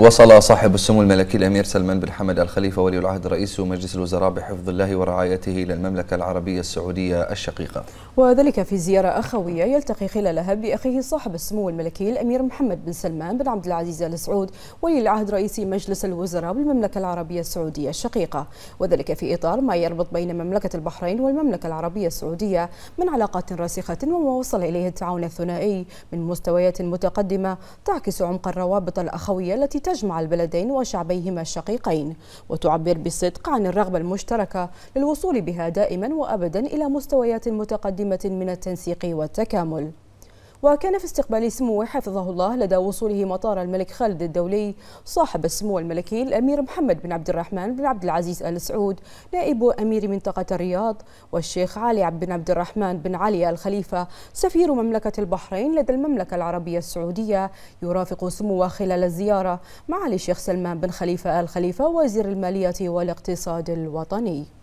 وصل صاحب السمو الملكي الامير سلمان بن حمد الخليفه ولي العهد رئيس مجلس الوزراء بحفظ الله ورعايته الى المملكه العربيه السعوديه الشقيقه. وذلك في زياره اخويه يلتقي خلالها باخيه صاحب السمو الملكي الامير محمد بن سلمان بن عبد العزيز ال سعود ولي العهد رئيس مجلس الوزراء بالمملكه العربيه السعوديه الشقيقه، وذلك في اطار ما يربط بين مملكه البحرين والمملكه العربيه السعوديه من علاقات راسخه وما وصل اليه التعاون الثنائي من مستويات متقدمه تعكس عمق الروابط الاخويه التي تجمع البلدين وشعبيهما الشقيقين وتعبر بصدق عن الرغبة المشتركة للوصول بها دائما وأبدا إلى مستويات متقدمة من التنسيق والتكامل وكان في استقبال سموه حفظه الله لدى وصوله مطار الملك خالد الدولي صاحب السمو الملكي الأمير محمد بن عبد الرحمن بن عبد العزيز آل سعود نائب أمير منطقة الرياض والشيخ علي بن عبد الرحمن بن علي الخليفة سفير مملكة البحرين لدى المملكة العربية السعودية يرافق سموه خلال الزيارة معالي الشيخ سلمان بن خليفة آل خليفة وزير المالية والاقتصاد الوطني